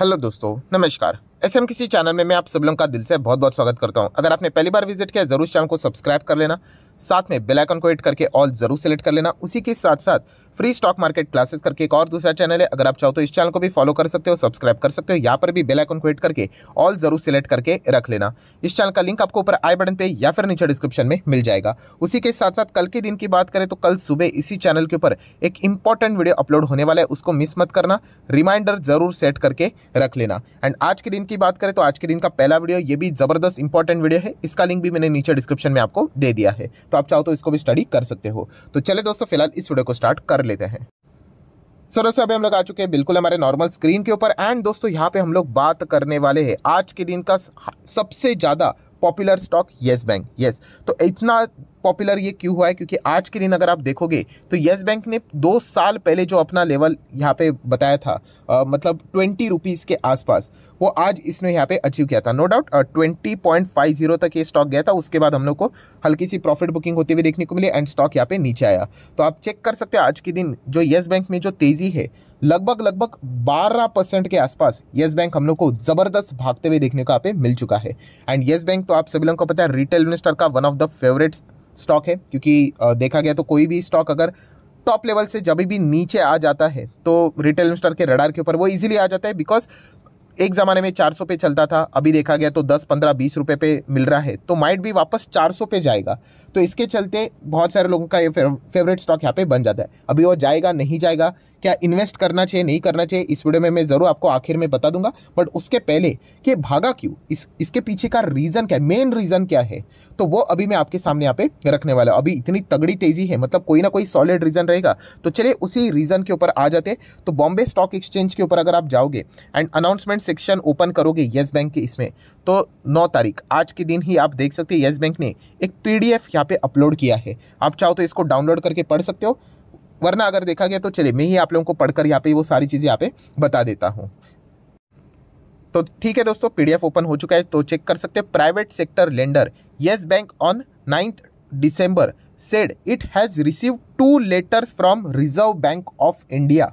Hello दोस्तों नमस्कार S M किसी चैनल में मैं आप सब लोगों का दिल से बहुत बहुत स्वागत करता हूं अगर आपने पहली बार विजिट किया जरूर चैनल को सब्सक्राइब कर लेना साथ में बेल आइकन को एड करके ऑल जरूर सेलेक्ट कर लेना उसी के साथ साथ फ्री स्टॉक मार्केट क्लासेस करके एक और दूसरा चैनल है अगर आप चाहो तो इस चैनल को भी फॉलो कर सकते हो सब्सक्राइब कर सकते हो यहाँ पर भी बेल आइकन को एड करके ऑल जरूर सेलेक्ट करके रख लेना इस चैनल का लिंक आपको ऊपर आई बटन पे या फिर नीचे डिस्क्रिप्शन में मिल जाएगा उसी के साथ साथ कल के दिन की बात करें तो कल सुबह इसी चैनल के ऊपर एक इंपॉर्टेंट वीडियो अपलोड होने वाला है उसको मिस मत करना रिमाइंडर जरूर सेट करके रख लेना एंड आज के दिन की बात करें तो आज के दिन का पहला वीडियो ये भी जबरदस्त इंपॉर्टेंट वीडियो है इसका लिंक भी मैंने नीचे डिस्क्रिप्शन में आपको दे दिया है तो आप चाहो तो इसको भी स्टडी कर सकते हो तो चले दोस्तों फिलहाल इस वीडियो को स्टार्ट कर लेते हैं सर दोस्तों अभी हम लोग आ चुके हैं बिल्कुल हमारे नॉर्मल स्क्रीन के ऊपर एंड दोस्तों यहाँ पे हम लोग बात करने वाले हैं आज के दिन का सबसे ज़्यादा popular stock yes bank yes तो इतना पॉपुलर ये क्यों हुआ है क्योंकि आज के दिन अगर आप देखोगे तो येस बैंक ने दो साल पहले जो अपना लेवल यहाँ पे बताया था आ, मतलब ट्वेंटी रुपीज़ के आसपास वो आज इसने यहाँ पे अचीव किया था no doubt twenty point five zero तक ये स्टॉक गया था उसके बाद हम लोग को हल्की सी प्रॉफिट बुकिंग होते हुए देखने को मिली एंड स्टॉक यहाँ पे नीचे आया तो आप चेक कर सकते हो आज के दिन जो येस बैंक में जो तेज़ी है लगभग लगभग 12 परसेंट के आसपास येस बैंक हम लोग को जबरदस्त भागते हुए देखने को आप मिल चुका है एंड येस बैंक तो आप सभी लोगों को पता है रिटेल इन्वेस्टर का one of the favourite stock है क्योंकि देखा गया तो कोई भी स्टॉक अगर टॉप लेवल से जब भी नीचे आ जाता है तो रिटेल इन्वेस्टर के रडार के ऊपर वो इजीली आ जाता है बिकॉज एक ज़माने में 400 पे चलता था अभी देखा गया तो 10, 15, 20 रुपए पे मिल रहा है तो माइट भी वापस 400 पे जाएगा तो इसके चलते बहुत सारे लोगों का ये फेवरेट स्टॉक यहाँ पे बन जाता है अभी वो जाएगा नहीं जाएगा क्या इन्वेस्ट करना चाहिए नहीं करना चाहिए इस वीडियो में मैं ज़रूर आपको आखिर में बता दूंगा बट उसके पहले कि भागा क्यों इस इसके पीछे का रीज़न क्या है मेन रीज़न क्या है तो वो अभी मैं आपके सामने यहाँ पे रखने वाला अभी इतनी तगड़ी तेज़ी है मतलब कोई ना कोई सॉलिड रीज़न रहेगा तो चलिए उसी रीज़न के ऊपर आ जाते तो बॉम्बे स्टॉक एक्सचेंज के ऊपर अगर आप जाओगे and announcement payment section open करोगे येस बैंक के इसमें तो नौ तारीख आज के दिन ही आप देख सकते हैं येस बैंक ने एक पी डी एफ यहाँ पर अपलोड किया है आप चाहो तो इसको डाउनलोड करके पढ़ सकते हो वरना अगर देखा गया तो चलिए मैं ही आप लोगों को पढ़कर यहाँ पे वो सारी चीज़ें यहाँ पे बता देता हूँ तो ठीक है दोस्तों पीडीएफ ओपन हो चुका है तो चेक कर सकते हैं private sector lender yes bank on ninth December said it has receive two letters from Reserve Bank of India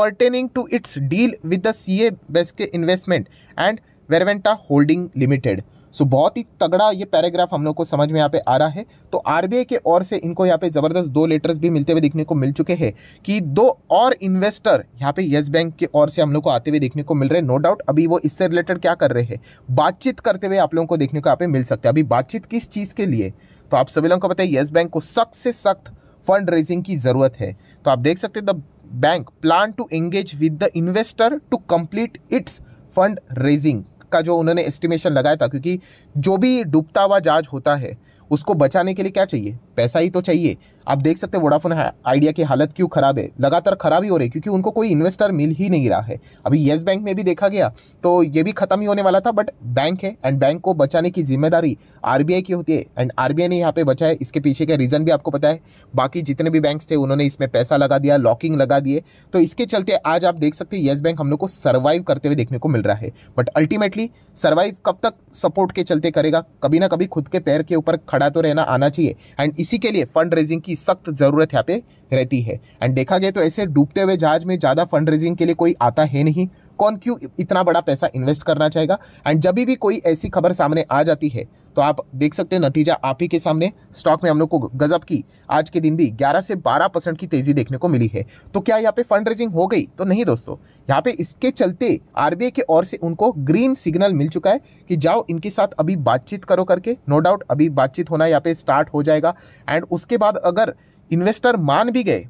pertaining to its deal with the CA Beske Investment and Verventa Holding Limited. So so, बहुत ही तगड़ा ये paragraph हम लोग को समझ में यहाँ पे आ रहा है तो आर के ओर से इनको यहाँ पे ज़बरदस्त दो लेटर्स भी मिलते हुए देखने को मिल चुके हैं कि दो और इन्वेस्टर यहाँ पे येस बैंक के ओर से हम लोग को आते हुए देखने को मिल रहे हैं नो डाउट अभी वो इससे रिलेटेड क्या कर रहे हैं बातचीत करते हुए आप लोगों को देखने को यहाँ पे मिल सकते हैं अभी बातचीत किस चीज़ के लिए तो आप सभी लोगों को पता है येस बैंक को सख्त से सख्त फंड रेजिंग की ज़रूरत है तो आप देख सकते हैं the bank plan to engage with the investor to complete its fund raising का जो उन्होंने एस्टिमेशन लगाया था क्योंकि जो भी डूबता हुआ जहाज होता है उसको बचाने के लिए क्या चाहिए पैसा ही तो चाहिए आप देख सकते हैं वोडाफोन आइडिया की हालत क्यों खराब है लगातार खराब ही हो रही है क्योंकि उनको कोई इन्वेस्टर मिल ही नहीं रहा है अभी येस बैंक में भी देखा गया तो ये भी खत्म ही होने वाला था बट बैंक है एंड बैंक को बचाने की जिम्मेदारी आर की होती है एंड आर ने यहाँ पे बचाया इसके पीछे का रीज़न भी आपको पता है बाकी जितने भी बैंक थे उन्होंने इसमें पैसा लगा दिया लॉकिंग लगा दिए तो इसके चलते आज आप देख सकते हैं येस बैंक हम लोग को सर्वाइव करते हुए देखने को मिल रहा है बट अल्टीमेटली सर्वाइव कब तक सपोर्ट के चलते करेगा कभी ना कभी खुद के पैर के ऊपर खड़ा तो रहना आना चाहिए एंड इसी के लिए फंड रेजिंग की की सख्त ज़रूरत यहाँ पे रहती है एंड देखा गया तो ऐसे डूबते हुए जहाज में ज़्यादा फंड रेजिंग के लिए कोई आता है नहीं कौन क्यों इतना बड़ा पैसा इन्वेस्ट करना चाहेगा एंड जब भी कोई ऐसी खबर सामने आ जाती है तो आप देख सकते हैं नतीजा आप ही के सामने स्टॉक में हम लोग को गजब की आज के दिन भी 11 से 12 परसेंट की तेजी देखने को मिली है तो क्या यहाँ पे फंड रेजिंग हो गई तो नहीं दोस्तों यहाँ पे इसके चलते आरबीआई के ओर से उनको ग्रीन सिग्नल मिल चुका है कि जाओ इनके साथ अभी बातचीत करो करके नो डाउट अभी बातचीत होना यहाँ पे स्टार्ट हो जाएगा एंड उसके बाद अगर इन्वेस्टर मान भी गए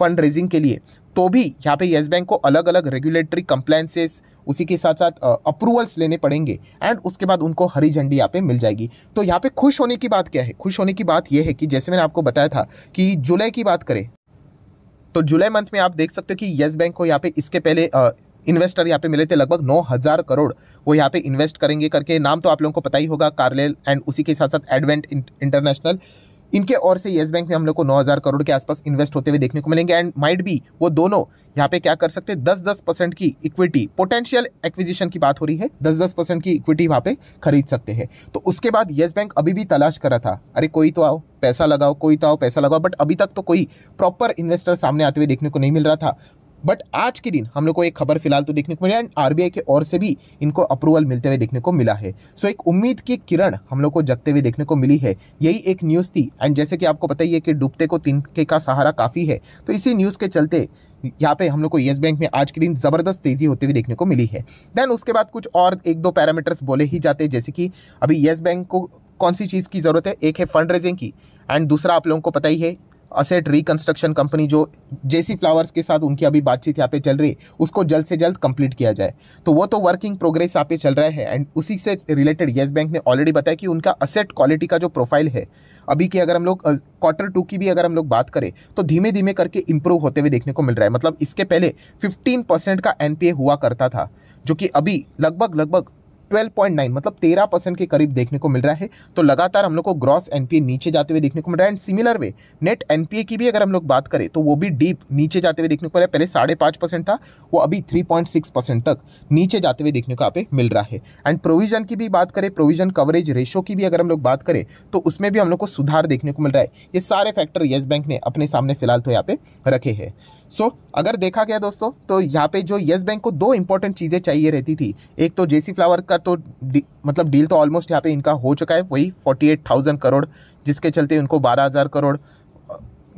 फंड रेजिंग के लिए तो भी यहाँ पे येस बैंक को अलग अलग रेगुलेटरी कंप्लाइंसेस उसी के साथ साथ अप्रूवल्स लेने पड़ेंगे एंड उसके बाद उनको हरी झंडी यहाँ पे मिल जाएगी तो यहाँ पे खुश होने की बात क्या है खुश होने की बात यह है कि जैसे मैंने आपको बताया था कि जुलाई की बात करें तो जुलाई मंथ में आप देख सकते हो कि येस बैंक को यहाँ पे इसके पहले आ, इन्वेस्टर यहाँ पे मिले थे लगभग नौ हज़ार करोड़ वो यहाँ पे इन्वेस्ट करेंगे करके नाम तो आप लोगों को पता ही होगा कार्लेल एंड उसी के साथ साथ एडवेंट इंटरनेशनल इनके और से येस बैंक में हम लोग को 9000 करोड़ के आसपास इन्वेस्ट होते हुए देखने को मिलेंगे एंड माइट भी वो दोनों यहाँ पे क्या कर सकते हैं दस दस परसेंट की इक्विटी पोटेंशियल एक्विजिशन की बात हो रही है दस दस परसेंट की इक्विटी वहाँ पे खरीद सकते हैं तो उसके बाद येस बैंक अभी भी तलाश कर रहा था अरे कोई तो आओ पैसा लगाओ कोई तो आओ पैसा लगाओ बट अभी तक तो कोई प्रॉपर इन्वेस्टर सामने आते हुए देखने को नहीं मिल रहा था बट आज के दिन हम लोग को एक खबर फिलहाल तो देखने को मिली एंड आरबीआई के ओर से भी इनको अप्रूवल मिलते हुए देखने को मिला है सो so, एक उम्मीद की किरण हम लोग को जगते हुए देखने को मिली है यही एक न्यूज़ थी एंड जैसे कि आपको पता ही है कि डूबते को तिनके का सहारा काफ़ी है तो इसी न्यूज़ के चलते यहाँ पे हम लोग को येस बैंक में आज के दिन ज़बरदस्त तेज़ी होते हुए देखने को मिली है देन उसके बाद कुछ और एक दो पैरामीटर्स बोले ही जाते हैं जैसे कि अभी येस बैंक को कौन सी चीज़ की ज़रूरत है एक है फंड रेजिंग की एंड दूसरा आप लोगों को पता ही है असेट रिकंस्ट्रक्शन कंपनी जो जेसी फ्लावर्स के साथ उनकी अभी बातचीत यहाँ पे चल रही है उसको जल्द से जल्द कंप्लीट किया जाए तो वो तो वर्किंग प्रोग्रेस यहाँ पे चल रहा है एंड उसी से रिलेटेड येस बैंक ने ऑलरेडी बताया कि उनका असेट क्वालिटी का जो प्रोफाइल है अभी की अगर हम लोग क्वार्टर टू की भी अगर हम लोग बात करें तो धीमे धीमे करके इंप्रूव होते हुए देखने को मिल रहा है मतलब इसके पहले फिफ्टीन परसेंट का एन हुआ करता था जो कि अभी लगभग लगभग 12.9 मतलब 13 परसेंट के करीब देखने को मिल रहा है तो लगातार हम लोग को ग्रॉस एनपीए नीचे जाते हुए देखने को मिल रहा है and similar way net NPA की भी अगर हम लोग बात करें तो वो भी डीप नीचे जाते हुए देखने को मिल रहा है पहले साढ़े पाँच परसेंट था वो अभी थ्री पॉइंट सिक्स परसेंट तक नीचे जाते हुए देखने को आप मिल रहा है एंड प्रोविजन की भी बात करें प्रोविजन कवरेज रेशो की भी अगर हम लोग बात करें तो उसमें भी हम लोग को सुधार देखने को मिल रहा है ये सारे फैक्टर येस बैंक ने अपने सामने फिलहाल तो यहाँ पे रखे हैं सो so, अगर देखा गया दोस्तों तो यहाँ पे जो येस बैंक को दो इंपॉर्टेंट चीज़ें चाहिए रहती थी एक तो जेसी फ्लावर का तो डी, मतलब डील तो ऑलमोस्ट यहाँ पे इनका हो चुका है वही फोर्टी एट थाउजेंड करोड़ जिसके चलते उनको बारह हज़ार करोड़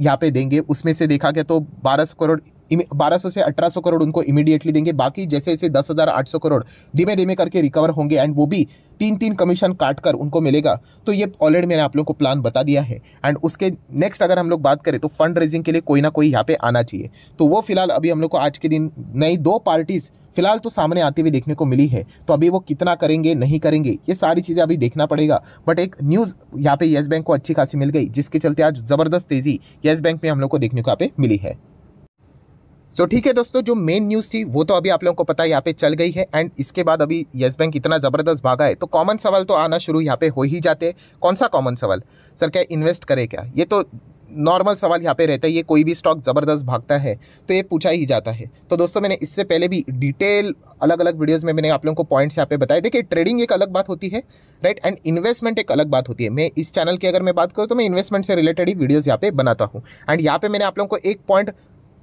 यहाँ पे देंगे उसमें से देखा गया तो बारह सौ करोड़ सौ से सौ करोड़ उनको इमीडिएटली देंगे बाकी जैसे जैसे सौ करोड़ धीमे धीमे करके रिकवर होंगे एंड वो भी तीन तीन कमीशन काट कर उनको मिलेगा तो ये ऑलरेडी मैंने आप लोग को प्लान बता दिया है एंड उसके नेक्स्ट अगर हम लोग बात करें तो फंड रेजिंग के लिए कोई ना कोई यहाँ पे आना चाहिए तो वो फिलहाल अभी हम लोग को आज के दिन नई दो पार्टीज़ फिलहाल तो सामने आती हुई देखने को मिली है तो अभी वो कितना करेंगे नहीं करेंगे ये सारी चीज़ें अभी देखना पड़ेगा बट एक न्यूज़ यहाँ पे येस बैंक को अच्छी खासी मिल गई जिसके चलते आज ज़बरदस्त तेज़ी येस बैंक में हम लोग को देखने को यहाँ पे मिली है सो so, ठीक है दोस्तों जो मेन न्यूज़ थी वो तो अभी आप लोगों को पता है यहाँ पे चल गई है एंड इसके बाद अभी येस बैंक इतना ज़बरदस्त भागा है तो कॉमन सवाल तो आना शुरू यहाँ पे हो ही जाते हैं कौन सा कॉमन सवाल सर क्या इन्वेस्ट करे क्या ये तो नॉर्मल सवाल यहाँ पे रहता है ये कोई भी स्टॉक ज़बरदस्त भागता है तो ये पूछा ही जाता है तो दोस्तों मैंने इससे पहले भी डिटेल अलग अलग वीडियोस में मैंने आप लोगों को पॉइंट्स यहाँ पे बताए देखिए ट्रेडिंग एक अलग बात होती है राइट एंड इन्वेस्टमेंट एक अलग बात होती है मैं इस चैनल की अगर मैं बात करूँ तो मैं इन्वेस्टमेंट से रिलेटेड ही वीडियोज़ यहाँ पे बनाता हूँ एंड यहाँ पर मैंने आप लोगों को एक पॉइंट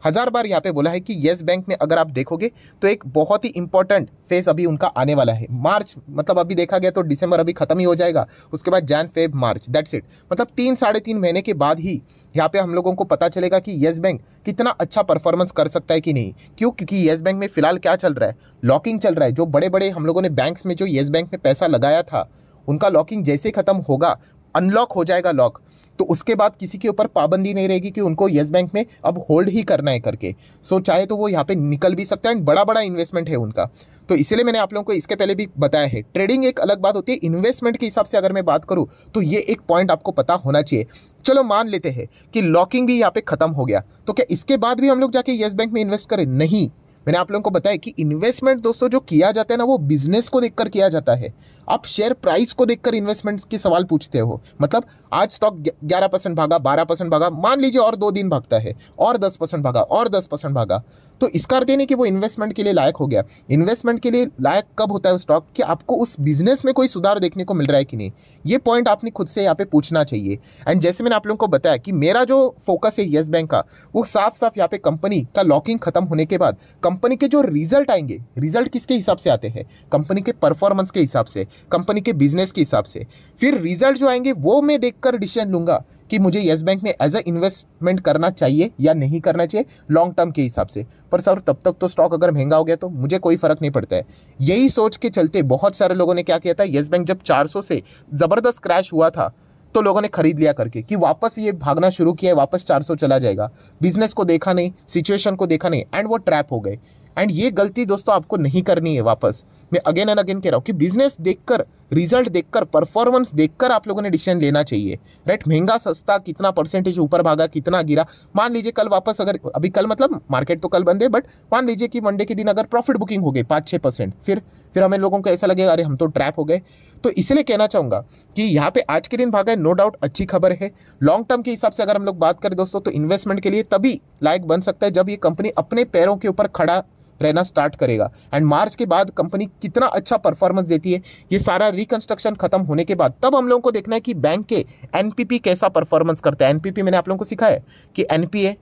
हज़ार बार यहाँ पे बोला है कि येस बैंक में अगर आप देखोगे तो एक बहुत ही इंपॉर्टेंट फेज अभी उनका आने वाला है मार्च मतलब अभी देखा गया तो दिसंबर अभी खत्म ही हो जाएगा उसके बाद Jan Feb March that's it मतलब तीन साढ़े तीन महीने के बाद ही यहाँ पे हम लोगों को पता चलेगा कि येस बैंक कितना अच्छा परफॉर्मेंस कर सकता है कि नहीं क्यों क्योंकि येस बैंक में फिलहाल क्या चल रहा है लॉकिंग चल रहा है जो बड़े बड़े हम लोगों ने बैंक्स में जो येस बैंक में पैसा लगाया था उनका लॉकिंग जैसे खत्म होगा अनलॉक हो जाएगा लॉक तो उसके बाद किसी के ऊपर पाबंदी नहीं रहेगी कि उनको येस बैंक में अब होल्ड ही करना है करके सो चाहे तो वो यहाँ पे निकल भी सकता है एंड बड़ा बड़ा इन्वेस्टमेंट है उनका तो इसीलिए मैंने आप लोगों को इसके पहले भी बताया है ट्रेडिंग एक अलग बात होती है इन्वेस्टमेंट के हिसाब से अगर मैं बात करूँ तो ये एक पॉइंट आपको पता होना चाहिए चलो मान लेते हैं कि लॉकिंग भी यहाँ पे खत्म हो गया तो क्या इसके बाद भी हम लोग जाके येस बैंक में इन्वेस्ट करें नहीं मैंने आप लोगों को बताया कि इन्वेस्टमेंट दोस्तों जो किया जाता है ना वो बिजनेस को देखकर किया जाता है आप शेयर प्राइस को देखकर इन्वेस्टमेंट के सवाल पूछते हो मतलब आज स्टॉक ग्यारह परसेंट भागा बारह परसेंट भागा मान लीजिए और दो दिन भागता है और दस परसेंट भागा और दस परसेंट भागा तो इसका अर्थ नहीं कि वो इन्वेस्टमेंट के लिए लायक हो गया इन्वेस्टमेंट के लिए लायक कब होता है स्टॉक कि आपको उस बिजनेस में कोई सुधार देखने को मिल रहा है कि नहीं ये पॉइंट आपने खुद से यहाँ पे पूछना चाहिए एंड जैसे मैंने आप लोगों को बताया कि मेरा जो फोकस है येस बैंक का वो साफ साफ यहाँ पे कंपनी का लॉकिंग खत्म होने के बाद कंपनी के जो रिजल्ट आएंगे रिजल्ट किसके हिसाब से आते हैं कंपनी के परफॉर्मेंस के हिसाब से कंपनी के बिजनेस के हिसाब से फिर रिजल्ट जो आएंगे वो मैं देखकर डिसीजन लूँगा कि मुझे येस बैंक में एज अ इन्वेस्टमेंट करना चाहिए या नहीं करना चाहिए लॉन्ग टर्म के हिसाब से पर सर तब तक तो स्टॉक अगर महंगा हो गया तो मुझे कोई फर्क नहीं पड़ता है यही सोच के चलते बहुत सारे लोगों ने क्या किया था येस बैंक जब 400 से ज़बरदस्त क्रैश हुआ था तो लोगों ने खरीद लिया करके कि वापस ये भागना शुरू किया वापस 400 चला जाएगा बिजनेस को देखा नहीं सिचुएशन को देखा नहीं एंड वो ट्रैप हो गए एंड ये गलती दोस्तों आपको नहीं करनी है वापस मैं अगेन एंड अगेन कह रहा हूँ कि बिजनेस देखकर रिजल्ट देखकर परफॉर्मेंस देखकर आप लोगों ने डिसीजन लेना चाहिए राइट महंगा सस्ता कितना परसेंटेज ऊपर भागा कितना गिरा मान लीजिए कल वापस अगर अभी कल मतलब मार्केट तो कल बंद है बट मान लीजिए कि मंडे के दिन अगर प्रॉफिट बुकिंग हो गई पाँच छः परसेंट फिर फिर हमें लोगों को ऐसा लगेगा अरे हम तो ट्रैप हो गए तो इसलिए कहना चाहूँगा कि यहाँ पे आज के दिन भागा है नो डाउट अच्छी खबर है लॉन्ग टर्म के हिसाब से अगर हम लोग बात करें दोस्तों तो इन्वेस्टमेंट के लिए तभी लायक बन सकता है जब ये कंपनी अपने पैरों के ऊपर खड़ा रहना स्टार्ट करेगा एंड मार्च के बाद कंपनी कितना अच्छा परफॉर्मेंस देती है ये सारा रिकन्स्ट्रक्शन खत्म होने के बाद तब हम लोगों को देखना है कि बैंक के एनपीपी कैसा परफॉर्मेंस करता है एनपीपी मैंने आप लोगों को सिखाया कि एनपीए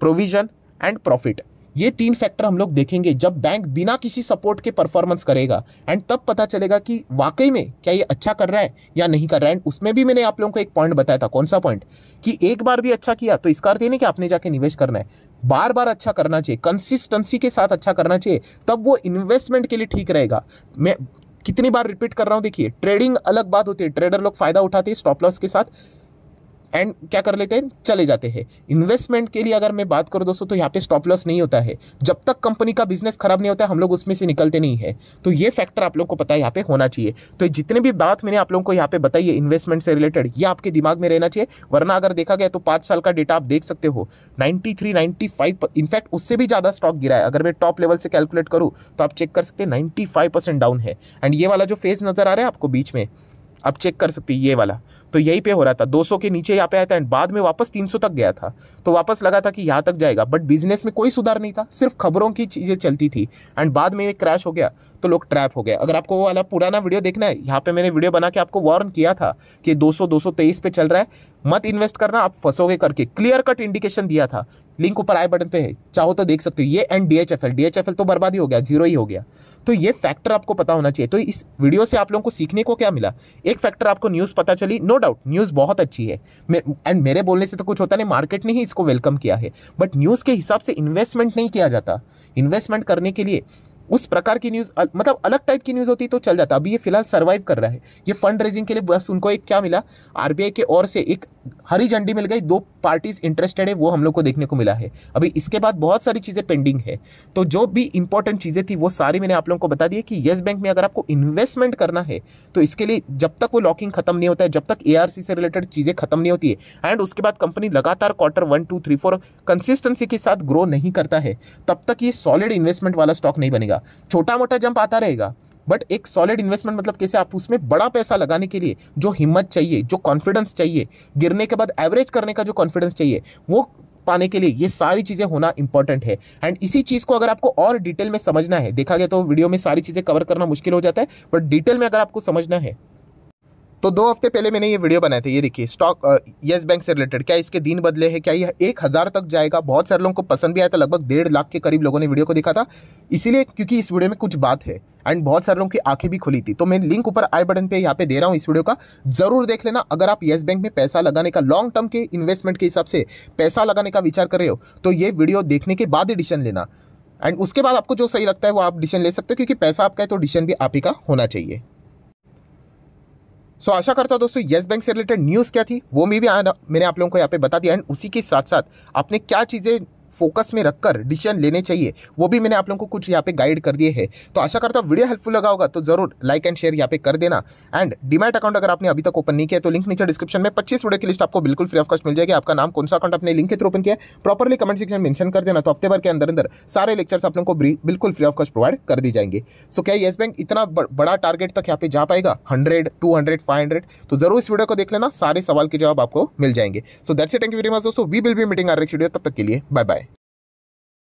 प्रोविजन एंड प्रॉफिट ये तीन फैक्टर हम लोग देखेंगे जब बैंक बिना किसी सपोर्ट के परफॉर्मेंस करेगा एंड तब पता चलेगा कि वाकई में क्या ये अच्छा कर रहा है या नहीं कर रहा है एंड उसमें भी मैंने आप लोगों को एक पॉइंट बताया था कौन सा पॉइंट कि एक बार भी अच्छा किया तो इसका अर्थ ये नहीं कि आपने जाके निवेश करना है बार बार अच्छा करना चाहिए कंसिस्टेंसी के साथ अच्छा करना चाहिए तब वो इन्वेस्टमेंट के लिए ठीक रहेगा मैं कितनी बार रिपीट कर रहा हूँ देखिए ट्रेडिंग अलग बात होती है ट्रेडर लोग फायदा उठाते हैं स्टॉप लॉस के साथ एंड क्या कर लेते हैं चले जाते हैं इन्वेस्टमेंट के लिए अगर मैं बात करूँ दोस्तों तो यहाँ पे स्टॉप लॉस नहीं होता है जब तक कंपनी का बिजनेस खराब नहीं होता है हम लोग उसमें से निकलते नहीं है तो ये फैक्टर आप लोग को पता है यहाँ पे होना चाहिए तो जितने भी बात मैंने आप लोगों को यहाँ पे बताई है इन्वेस्टमेंट से रिलेटेड ये आपके दिमाग में रहना चाहिए वरना अगर देखा गया तो पाँच साल का डेटा आप देख सकते हो ninety three ninety five in fact उससे भी ज़्यादा स्टॉक गिरा है अगर मैं टॉप लेवल से कैलकुलेट करूँ तो आप चेक कर सकते हैं नाइन्टी फाइव परसेंट डाउन है एंड ये वाला जो फेज नज़र आ रहा है आपको बीच में आप चेक कर सकते हैं ये वाला तो यहीं पे हो रहा था 200 के नीचे यहाँ पे आया था एंड बाद में वापस 300 तक गया था तो वापस लगा था कि यहाँ तक जाएगा बट बिजनेस में कोई सुधार नहीं था सिर्फ खबरों की चीज़ें चलती थी एंड बाद में ये क्रैश हो गया तो लोग ट्रैप हो गया अगर आपको वो वाला पुराना वीडियो देखना है यहाँ पे मैंने वीडियो बना के आपको वार्न किया था कि 200 223 पे चल रहा है मत इन्वेस्ट करना आप फंसोगे करके क्लियर कट इंडिकेशन दिया था लिंक ऊपर आई बटन पे है चाहो तो देख सकते हो ये and D H F L D H F L तो ही हो गया जीरो ही हो गया तो ये फैक्टर आपको पता होना चाहिए तो इस वीडियो से आप लोगों को सीखने को क्या मिला एक फैक्टर आपको न्यूज़ पता चली नो डाउट न्यूज़ बहुत अच्छी है एंड मेरे बोलने से तो कुछ होता नहीं मार्केट ने ही इसको वेलकम किया है बट न्यूज़ के हिसाब से इन्वेस्टमेंट नहीं किया जाता इन्वेस्टमेंट करने के लिए उस प्रकार की न्यूज़ मतलब अलग टाइप की न्यूज़ होती तो चल जाता अभी ये फिलहाल सर्वाइव कर रहा है ये फंड रेजिंग के लिए बस उनको एक क्या मिला आरबीआई के ओर से एक हरी झंडी मिल गई दो पार्टीज इंटरेस्टेड है वो हम लोग को देखने को मिला है अभी इसके बाद बहुत सारी चीज़ें पेंडिंग है तो जो भी इंपॉर्टेंट चीज़ें थी वो सारी मैंने आप लोगों को बता दी कि येस बैंक में अगर आपको इन्वेस्टमेंट करना है तो इसके लिए जब तक वो लॉकिंग खत्म नहीं होता है जब तक ए से रिलेटेड चीज़ें खत्म नहीं होती है एंड उसके बाद कंपनी लगातार quarter one two three four consistency के साथ ग्रो नहीं करता है तब तक ये सॉलिड इन्वेस्टमेंट वाला स्टॉक नहीं बनेगा छोटा मोटा जंप आता रहेगा बट एक सॉलिड इन्वेस्टमेंट मतलब कैसे आप उसमें बड़ा पैसा लगाने के लिए जो हिम्मत चाहिए जो कॉन्फिडेंस चाहिए गिरने के बाद एवरेज करने का जो कॉन्फिडेंस चाहिए वो पाने के लिए ये सारी चीज़ें होना इंपॉर्टेंट है एंड इसी चीज़ को अगर आपको और डिटेल में समझना है देखा गया तो वीडियो में सारी चीज़ें कवर करना मुश्किल हो जाता है बट डिटेल में अगर आपको समझना है तो दो हफ्ते पहले मैंने ये वीडियो बनाए थे ये देखिए स्टॉक येस बैंक से रिलेटेड क्या इसके दिन बदले हैं क्या यह एक हज़ार तक जाएगा बहुत सारे लोगों को पसंद भी आया था लगभग डेढ़ लाख के करीब लोगों ने वीडियो को देखा था इसीलिए क्योंकि इस वीडियो में कुछ बात है एंड बहुत सारे लोगों की आंखें भी खुली थी तो मैं लिंक ऊपर आई बटन पे यहाँ पे दे रहा हूँ इस वीडियो का जरूर देख लेना अगर आप येस बैंक में पैसा लगाने का लॉन्ग टर्म के इन्वेस्टमेंट के हिसाब से पैसा लगाने का विचार कर रहे हो तो ये वीडियो देखने के बाद ही डिसीजन लेना एंड उसके बाद आपको जो सही लगता है वो आप डिसीजन ले सकते हो क्योंकि पैसा आपका है तो डिसीजन भी आप ही का होना चाहिए सो आशा करता हूँ दोस्तों येस बैंक से रिलेटेड न्यूज़ क्या थी वो मैं भी मैंने आप लोगों को यहाँ पे बता दिया एंड उसी के साथ साथ आपने क्या चीज़ें फोकस में रखकर डिसीजन लेने चाहिए वो भी मैंने आप लोगों को कुछ यहाँ पे गाइड कर दिए है तो आशा करता हूँ वीडियो हेल्पफुल लगा होगा तो जरूर लाइक एंड शेयर यहाँ पे कर देना एंड डिमेट अकाउंट अगर आपने अभी तक ओपन नहीं किया तो लिंक नीचे डिस्क्रिप्शन में पच्चीस वीडियो की लिस्ट आपको बिल्कुल फ्री ऑफ कॉस्ट मिल जाएगी आपका नाम कौन सा अकाउंट आपने लिंक के थ्रू ओपन किया प्रॉपरली कमेंट सेक्शन मेंशन कर देना तो हफ्ते भर के अंदर अंदर सारे लेक्चर्स आप लोगों को बिल्कुल फ्री ऑफ कॉस्ट प्रोवाइड कर दी जाएंगे सो क्या येस बैंक इतना बड़ा टारगेट तक यहाँ पे जा पाएगा hundred two hundred five hundred तो जरूर इस वीडियो को देख लेना सारे सवाल के जवाब आपको मिल जाएंगे so that's it thank you very much दोस्तों we will be meeting our next video तब तक के लिए बाय बाय